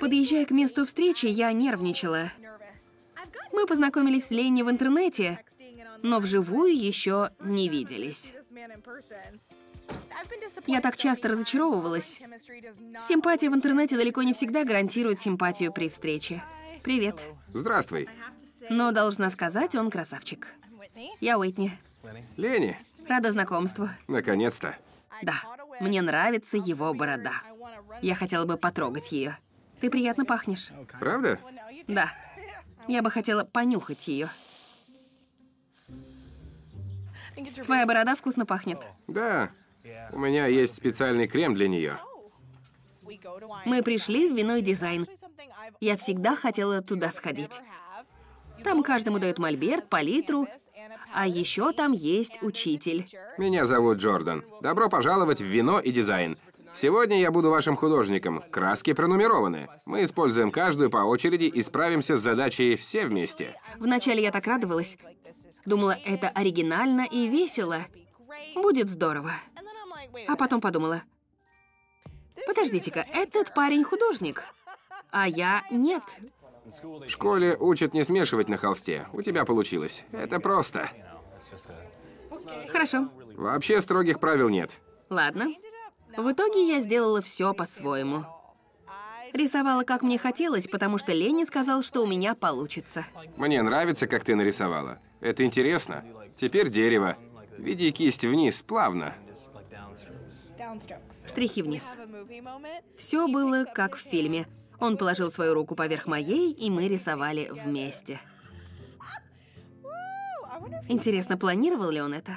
Подъезжая к месту встречи, я нервничала. Мы познакомились с Ленни в интернете, но вживую еще не виделись. Я так часто разочаровывалась. Симпатия в интернете далеко не всегда гарантирует симпатию при встрече. Привет. Здравствуй. Но должна сказать, он красавчик. Я Уитни. Лени. Рада знакомству. Наконец-то. Да, мне нравится его борода. Я хотела бы потрогать ее. Ты приятно пахнешь. Правда? Да. Я бы хотела понюхать ее. Твоя борода вкусно пахнет. Да. У меня есть специальный крем для нее. Мы пришли в виной дизайн. Я всегда хотела туда сходить. Там каждому дают мольберт, палитру, а еще там есть учитель. Меня зовут Джордан. Добро пожаловать в вино и дизайн. Сегодня я буду вашим художником. Краски пронумерованы. Мы используем каждую по очереди и справимся с задачей все вместе. Вначале я так радовалась. Думала, это оригинально и весело. Будет здорово. А потом подумала. Подождите-ка, этот парень художник, а я нет. В школе учат не смешивать на холсте. У тебя получилось. Это просто. Хорошо. Вообще строгих правил нет. Ладно. В итоге я сделала все по-своему. Рисовала, как мне хотелось, потому что Ленни сказал, что у меня получится. Мне нравится, как ты нарисовала. Это интересно. Теперь дерево. Веди кисть вниз, плавно. Штрихи вниз. Все было как в фильме. Он положил свою руку поверх моей, и мы рисовали вместе. Интересно, планировал ли он это?